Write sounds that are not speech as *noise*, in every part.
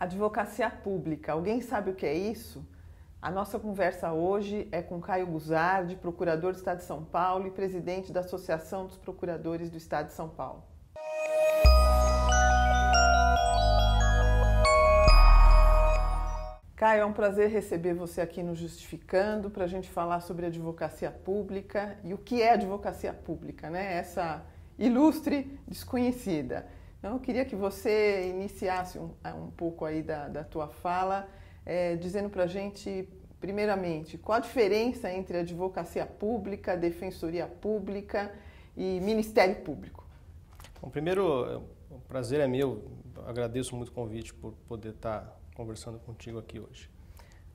Advocacia pública, alguém sabe o que é isso? A nossa conversa hoje é com Caio Guzardi, procurador do Estado de São Paulo e presidente da Associação dos Procuradores do Estado de São Paulo. Caio, é um prazer receber você aqui no Justificando para a gente falar sobre advocacia pública e o que é advocacia pública, né? Essa ilustre desconhecida. Então, eu queria que você iniciasse um, eh, um pouco aí da, da tua fala, é, dizendo para a gente, primeiramente, qual a diferença entre advocacia pública, defensoria pública e Ministério Público? Bom, primeiro, o é é prazer é meu, agradeço muito o convite por poder estar tá conversando contigo aqui hoje.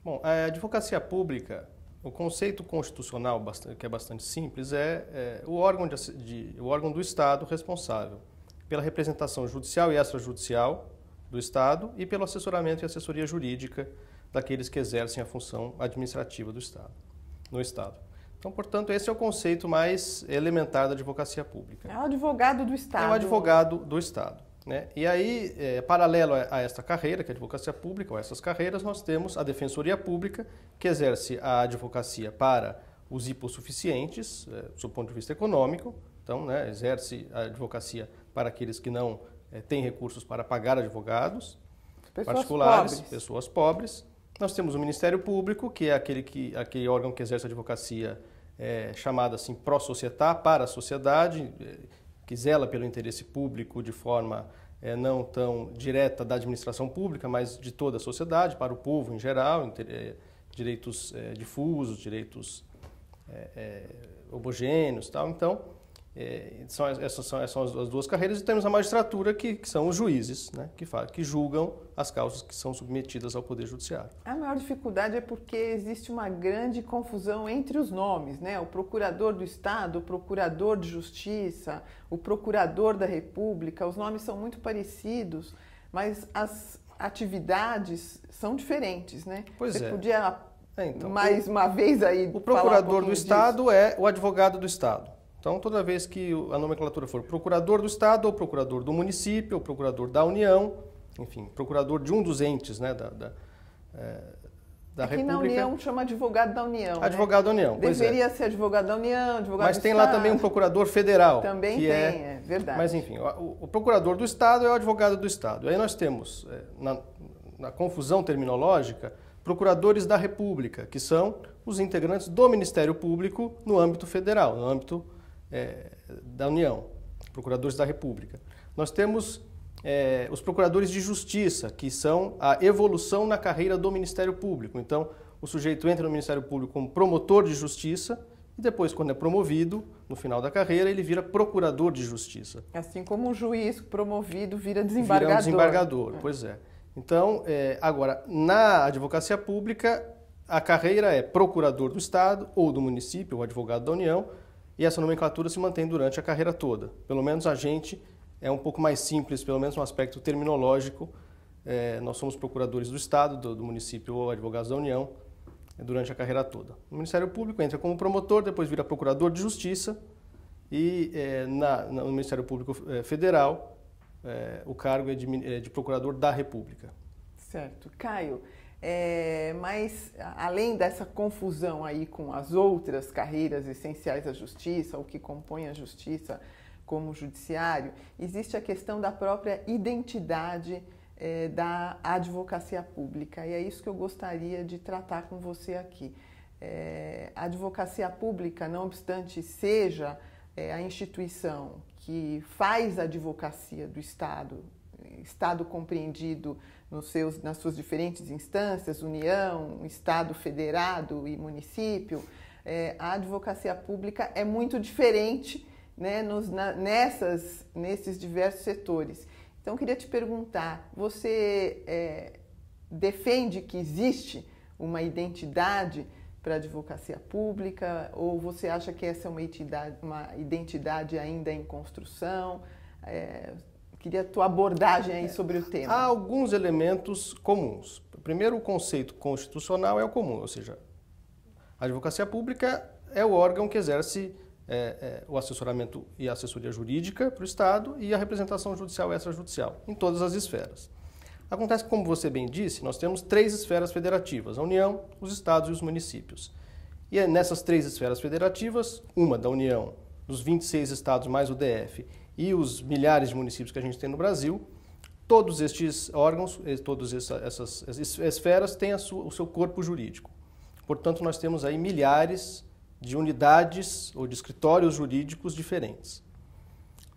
Bom, a advocacia pública, o conceito constitucional, que é bastante simples, é, é o, órgão de, de, o órgão do Estado responsável pela representação judicial e extrajudicial do Estado e pelo assessoramento e assessoria jurídica daqueles que exercem a função administrativa do Estado, no Estado. Então, portanto, esse é o conceito mais elementar da advocacia pública. É o advogado do Estado. É o advogado do Estado. Né? E aí, é, paralelo a, esta carreira, que é a advocacia pública, ou essas carreiras, nós temos a defensoria pública, que exerce a advocacia para os hipossuficientes, é, do ponto de vista econômico, então né, exerce a advocacia para aqueles que não é, têm recursos para pagar advogados pessoas particulares, pobres. pessoas pobres. Nós temos o Ministério Público, que é aquele, que, aquele órgão que exerce a advocacia é, eh, chamada assim pró-societá, para a sociedade, é, que zela pelo interesse público de forma é, não tão direta da administração pública, mas de toda a sociedade, para o povo em geral, inter, direitos difusos, direitos homogêneos tal. Então, é, são, essas são, são, as duas carreiras e temos a magistratura, que, que são os juízes, né, que, fala, que julgam as causas que são submetidas ao Poder Judiciário. A maior dificuldade é porque existe uma grande confusão entre os nomes, né? O procurador do Estado, o procurador de Justiça, o procurador da República, os nomes são muito parecidos, mas as atividades são diferentes, né? Pois Você é. podia é, então, mais o, uma vez aí. O procurador um do disso. Estado é o advogado do Estado então, toda vez que a nomenclatura for procurador do Estado, ou procurador do município, ou procurador da União, enfim, procurador de um dos entes né, da, da, eh, é, da Aqui República. na União chama advogado da União. Né? Advogado né? da União. É. Deveria é. ser advogado da União, advogado Mas do tem Estado. lá também um procurador federal. Também é tem, é... é, verdade. Mas enfim, o, o, procurador do Estado é o advogado do Estado. E aí nós temos, eh, na, na confusão terminológica, procuradores da República, que são os integrantes do Ministério Público no âmbito federal, no âmbito é, da União, procuradores da República. Nós temos é, os procuradores de justiça, que são a evolução na carreira do Ministério Público. Então, o sujeito entra no Ministério Público como promotor de justiça e depois, quando é promovido, no final da carreira, ele vira procurador de justiça. Assim como um juiz promovido vira desembargador. Vira um desembargador, é. pois é. Então, é, agora, na advocacia pública, a carreira é procurador do Estado ou do município, ou advogado da União, e essa nomenclatura se mantém durante a carreira toda. Pelo menos a gente é um pouco mais simples, pelo menos no aspecto terminológico. É, nós somos procuradores do Estado, do, do município ou advogados da União é, durante a carreira toda. O Ministério Público entra como promotor, depois vira procurador de justiça e é, na, no Ministério Público é, Federal é, o cargo é de, é de procurador da República. Certo. Caio, é, mas além dessa confusão aí com as outras carreiras essenciais à justiça, o que compõe a justiça como judiciário, existe a questão da própria identidade é, da advocacia pública. E é isso que eu gostaria de tratar com você aqui. É, a advocacia pública, não obstante seja é, a instituição que faz a advocacia do Estado, Estado compreendido nos seus, nas suas diferentes instâncias, União, Estado Federado e município, é, a advocacia pública é muito diferente né, nos, na, nessas, nesses diversos setores. Então, queria te perguntar: você é, defende que existe uma identidade para a advocacia pública ou você acha que essa é uma identidade, uma identidade ainda em construção? É, Queria a tua abordagem aí sobre o tema. Há alguns elementos comuns. Primeiro, o conceito constitucional é o comum, ou seja, a advocacia pública é o órgão que exerce é, é, o assessoramento e a assessoria jurídica para o Estado e a representação judicial e extrajudicial, em todas as esferas. Acontece que, como você bem disse, nós temos três esferas federativas: a União, os Estados e os municípios. E é nessas três esferas federativas, uma da União, dos 26 estados mais o DF, e os milhares de municípios que a gente tem no Brasil, todos estes órgãos, eh, todas essas esferas têm sua, o seu corpo jurídico. Portanto, nós temos aí milhares de unidades ou de escritórios jurídicos diferentes.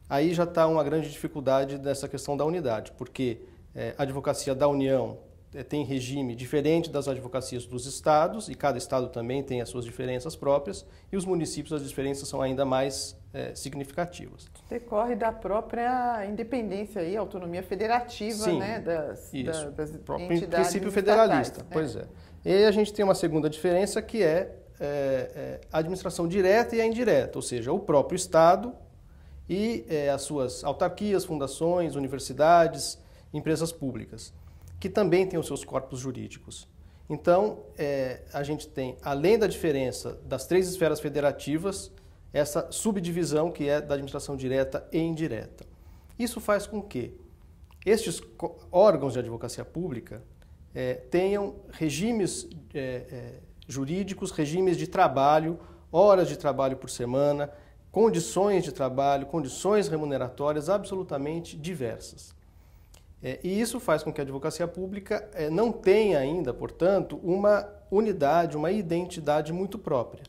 Aí já está uma grande dificuldade dessa questão da unidade, porque é, a advocacia da União é, tem regime diferente das advocacias dos estados, e cada estado também tem as suas diferenças próprias, e os municípios as diferenças são ainda mais é, significativas. Decorre da própria independência e autonomia federativa Sim, né, das, isso, da, das próprio entidades princípio federalista, né? pois é. E a gente tem uma segunda diferença que é, é, é a administração direta e a indireta, ou seja, o próprio estado e é, as suas autarquias, fundações, universidades, empresas públicas que também têm os seus corpos jurídicos. Então, é, a gente tem, além da diferença das três esferas federativas, essa subdivisão que é da administração direta e indireta. Isso faz com que estes órgãos de advocacia pública é, tenham regimes é, é, jurídicos, regimes de trabalho, horas de trabalho por semana, condições de trabalho, condições remuneratórias absolutamente diversas. É, e isso faz com que a advocacia pública é, não tenha ainda, portanto, uma unidade, uma identidade muito própria.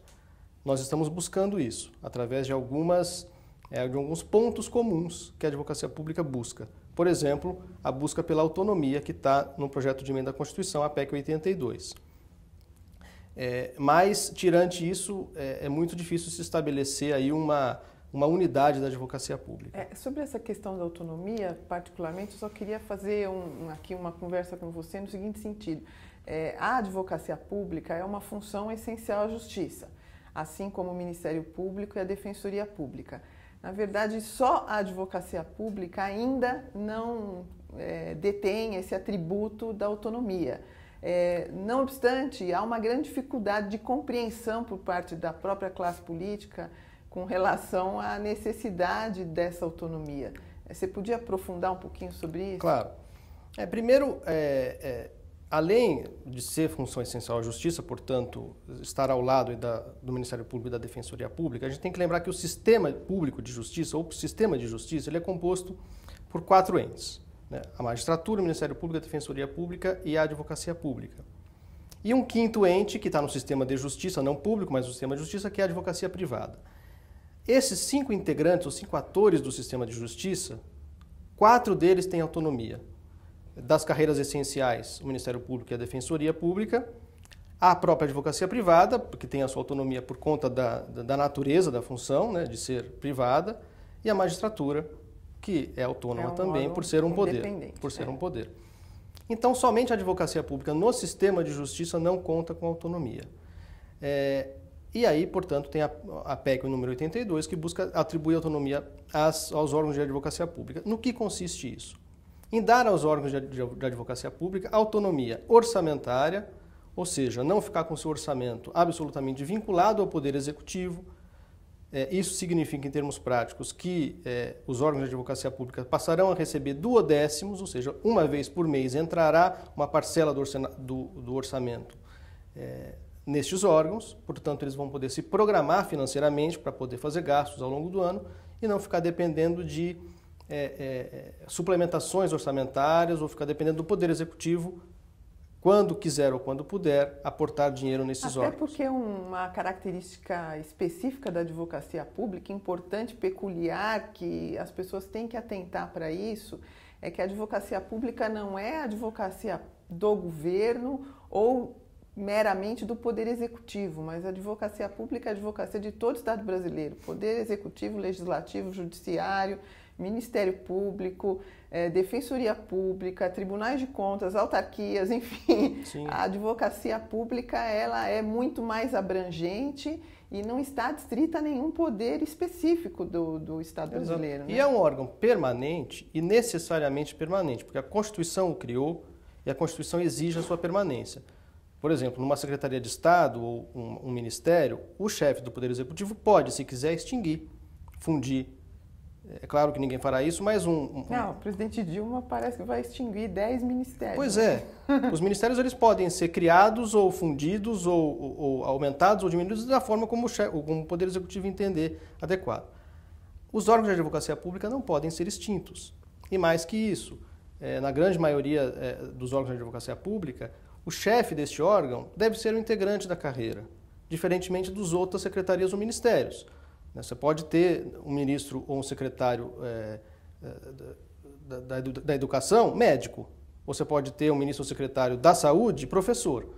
Nós estamos buscando isso através de algumas é, de alguns pontos comuns que a advocacia pública busca. Por exemplo, a busca pela autonomia que está no projeto de emenda à Constituição, a PEC 82. É, mas, tirante isso, é, é muito difícil se estabelecer aí uma, uma unidade da advocacia pública. É, sobre essa questão da autonomia, particularmente, eu só queria fazer um, aqui uma conversa com você no seguinte sentido. É, a advocacia pública é uma função essencial à justiça, assim como o Ministério Público e a Defensoria Pública. Na verdade, só a advocacia pública ainda não é, detém esse atributo da autonomia. É, não obstante, há uma grande dificuldade de compreensão por parte da própria classe política com relação à necessidade dessa autonomia. Você podia aprofundar um pouquinho sobre isso? Claro. É, primeiro, é, é, além de ser função essencial à justiça, portanto, estar ao lado da, do Ministério Público e da Defensoria Pública, a gente tem que lembrar que o sistema público de justiça, ou o sistema de justiça, ele é composto por quatro entes. Né? A magistratura, o Ministério Público, a Defensoria Pública e a Advocacia Pública. E um quinto ente, que está no sistema de justiça, não público, mas no sistema de justiça, que é a advocacia privada. Esses cinco integrantes, os cinco atores do sistema de justiça, quatro deles têm autonomia. Das carreiras essenciais, o Ministério Público e a Defensoria Pública, a própria advocacia privada, que tem a sua autonomia por conta da, da natureza da função, né, de ser privada, e a magistratura, que é autônoma é um também por ser um poder, por ser é. um poder. Então, somente a advocacia pública no sistema de justiça não conta com autonomia. É, e aí, portanto, tem a, a PEC número 82, que busca atribuir autonomia às, aos órgãos de advocacia pública. No que consiste isso? Em dar aos órgãos de, de, de advocacia pública autonomia orçamentária, ou seja, não ficar com seu orçamento absolutamente vinculado ao Poder Executivo. É, isso significa, em termos práticos, que é, os órgãos de advocacia pública passarão a receber duodécimos, ou seja, uma vez por mês entrará uma parcela do, orçamento é, nestes órgãos, portanto, eles vão poder se programar financeiramente para poder fazer gastos ao longo do ano e não ficar dependendo de é, é, é suplementações orçamentárias ou ficar dependendo do Poder Executivo quando quiser ou quando puder, aportar dinheiro nesses Até órgãos. Até porque uma característica específica da advocacia pública, importante, peculiar, que as pessoas têm que atentar para isso, é que a advocacia pública não é a advocacia do governo ou meramente do poder executivo, mas a advocacia pública é a advocacia de todo o Estado brasileiro, poder executivo, legislativo, judiciário, Ministério Público, é, Defensoria Pública, Tribunais de Contas, autarquias, *laughs* enfim, Sim. a advocacia pública ela é muito mais abrangente e não está adstrita a nenhum poder específico do, do Estado Exato. brasileiro. Né? E é um órgão permanente e necessariamente permanente, porque a Constituição o criou e a Constituição exige a sua permanência. Por exemplo, numa Secretaria de Estado ou um, um ministério, o chefe do Poder Executivo pode, se quiser, extinguir, fundir. É claro que ninguém fará isso, mas um, um. Não, o presidente Dilma parece que vai extinguir 10 ministérios. Pois é. *laughs* Os ministérios eles podem ser criados ou fundidos ou, ou, ou aumentados ou diminuídos da forma como o, chefe, como o Poder Executivo entender adequado. Os órgãos de advocacia pública não podem ser extintos. E mais que isso, é, na grande maioria é, dos órgãos de advocacia pública, o chefe deste órgão deve ser o integrante da carreira, diferentemente dos outras secretarias ou ministérios. Né? Você pode ter um ministro ou um secretário é, da, da, da educação médico, você pode ter um ministro ou secretário da saúde professor,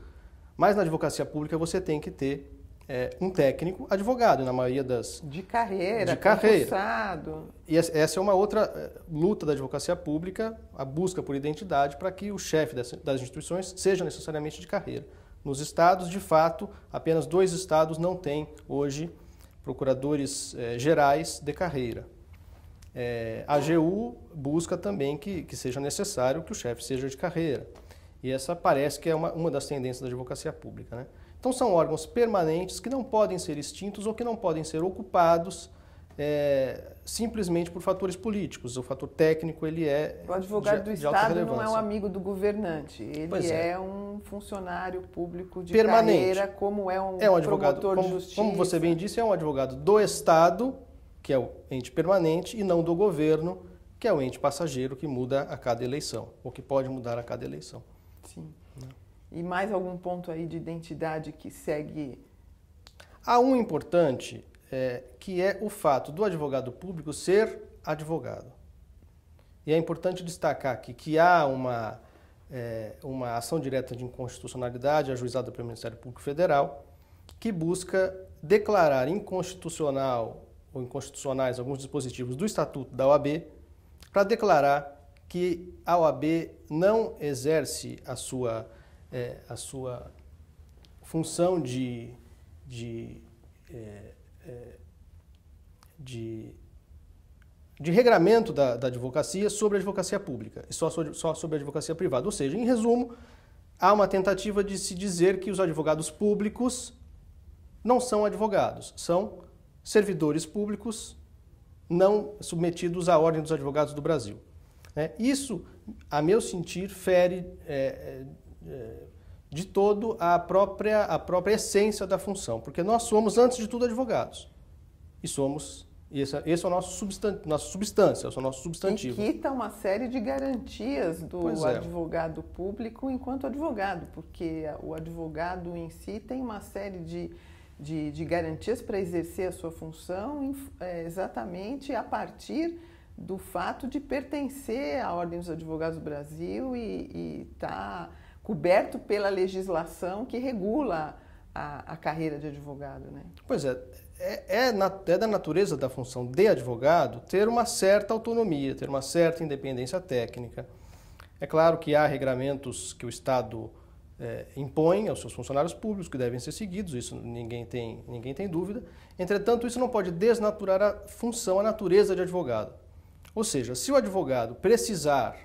mas na advocacia pública você tem que ter é, um técnico advogado, na maioria das... De carreira, de carreira. Concursado. E essa é uma outra é, luta da advocacia pública, a busca por identidade para que o chefe das, instituições seja necessariamente de carreira. Nos estados, de fato, apenas dois estados não têm hoje procuradores é, gerais de carreira. É, a AGU busca também que, que seja necessário que o chefe seja de carreira. E essa parece que é uma, uma das tendências da advocacia pública, né? Então, são órgãos permanentes que não podem ser extintos ou que não podem ser ocupados é, simplesmente por fatores políticos. O fator técnico, ele é. O advogado de, do Estado não é um amigo do governante, ele é. é. um funcionário público de Permanente. carreira, como é um, é um advogado, promotor como, de justiça. Como você bem disse, é um advogado do Estado, que é o ente permanente, e não do governo, que é o ente passageiro que muda a cada eleição, ou que pode mudar a cada eleição. Sim. E mais algum ponto aí de identidade que segue? Há um importante, é, que é o fato do advogado público ser advogado. E é importante destacar aqui que há uma, é, uma ação direta de inconstitucionalidade ajuizada pelo Ministério Público Federal, que busca declarar inconstitucional ou inconstitucionais alguns dispositivos do Estatuto da OAB para declarar que a OAB não exerce a sua é, a sua função de, de, é, é, de, de regramento da, da, advocacia sobre a advocacia pública e só sobre, só sobre a advocacia privada. Ou seja, em resumo, há uma tentativa de se dizer que os advogados públicos não são advogados, são servidores públicos não submetidos à ordem dos advogados do Brasil. Né? Isso, a meu sentir, fere é, é de todo a própria, a própria essência da função, porque nós somos, antes de tudo, advogados. E somos, e esse, esse é o nosso substan, nossa substância, esse é o nosso substantivo. E quita uma série de garantias do é. advogado público enquanto advogado, porque o advogado em si tem uma série de, de, de garantias para exercer a sua função é, exatamente a partir do fato de pertencer à Ordem dos Advogados do Brasil e estar... Tá coberto pela legislação que regula a, a carreira de advogado, né? Pois é, é, é, na, é, da natureza da função de advogado ter uma certa autonomia, ter uma certa independência técnica. É claro que há regramentos que o Estado é, impõe aos seus funcionários públicos que devem ser seguidos, isso ninguém tem, ninguém tem dúvida. Entretanto, isso não pode desnaturar a função, a natureza de advogado. Ou seja, se o advogado precisar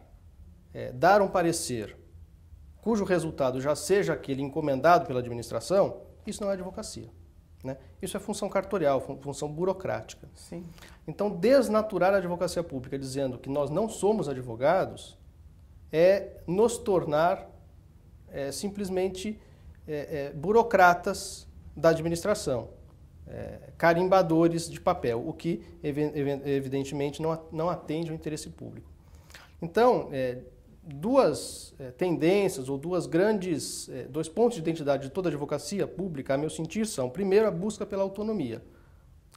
é, dar um parecer cujo resultado já seja aquele encomendado pela administração, isso não é advocacia. Né? Isso é função cartorial, fun função burocrática. Sim. Então, desnaturar a advocacia pública dizendo que nós não somos advogados é nos tornar é, simplesmente é, é, burocratas da administração, é, carimbadores de papel, o que ev evidentemente não, não atende ao interesse público. Então, é, duas é, tendências ou duas grandes, é, dois pontos de identidade de toda a advocacia pública, a meu sentir, são, primeiro, a busca pela autonomia,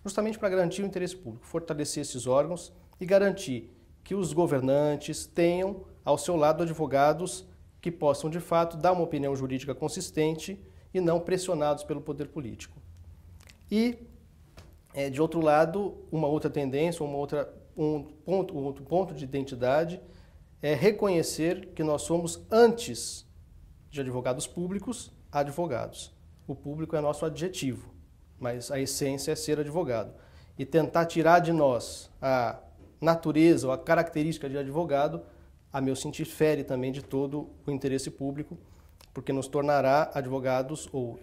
justamente para garantir o interesse público, fortalecer esses órgãos e garantir que os governantes tenham ao seu lado advogados que possam, de fato, dar uma opinião jurídica consistente e não pressionados pelo poder político. E, é, de outro lado, uma outra tendência, uma outra, um, ponto, um outro ponto de identidade é reconhecer que nós somos antes de advogados públicos, advogados. O público é nosso adjetivo, mas a essência é ser advogado. E tentar tirar de nós a natureza ou a característica de advogado, a meu sentir, fere também de todo o interesse público, porque nos tornará advogados ou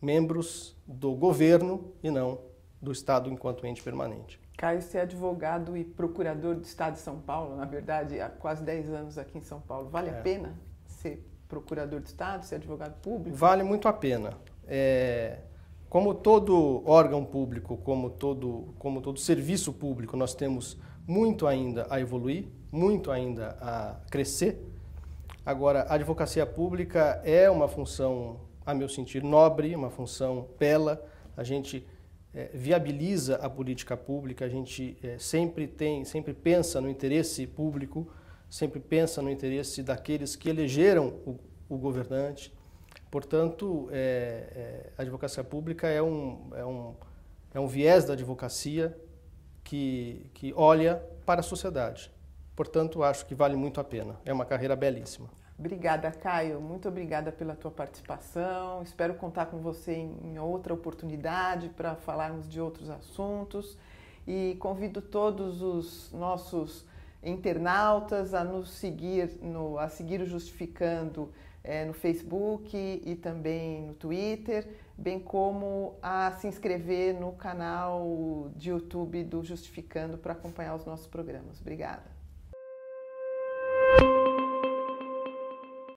membros do governo e não do Estado enquanto ente permanente. Caio, você é advogado e procurador do Estado de São Paulo, na verdade, há quase 10 anos aqui em São Paulo. Vale é. a pena ser procurador do Estado, ser advogado público? Vale muito a pena. É, como todo órgão público, como todo, como todo serviço público, nós temos muito ainda a evoluir, muito ainda a crescer. Agora, a advocacia pública é uma função, a meu sentir, nobre, uma função bela. A gente é, viabiliza a política pública, a gente é, sempre tem, sempre pensa no interesse público, sempre pensa no interesse daqueles que elegeram o, o governante. Portanto, é, é, a advocacia pública é um, é, um, é um viés da advocacia que, que olha para a sociedade. Portanto, acho que vale muito a pena. É uma carreira belíssima. Obrigada, Caio. Muito obrigada pela tua participação. Espero contar com você em outra oportunidade para falarmos de outros assuntos. E convido todos os nossos internautas a nos seguir, no, a seguir o Justificando é, no Facebook e também no Twitter, bem como a se inscrever no canal de YouTube do Justificando para acompanhar os nossos programas. Obrigada.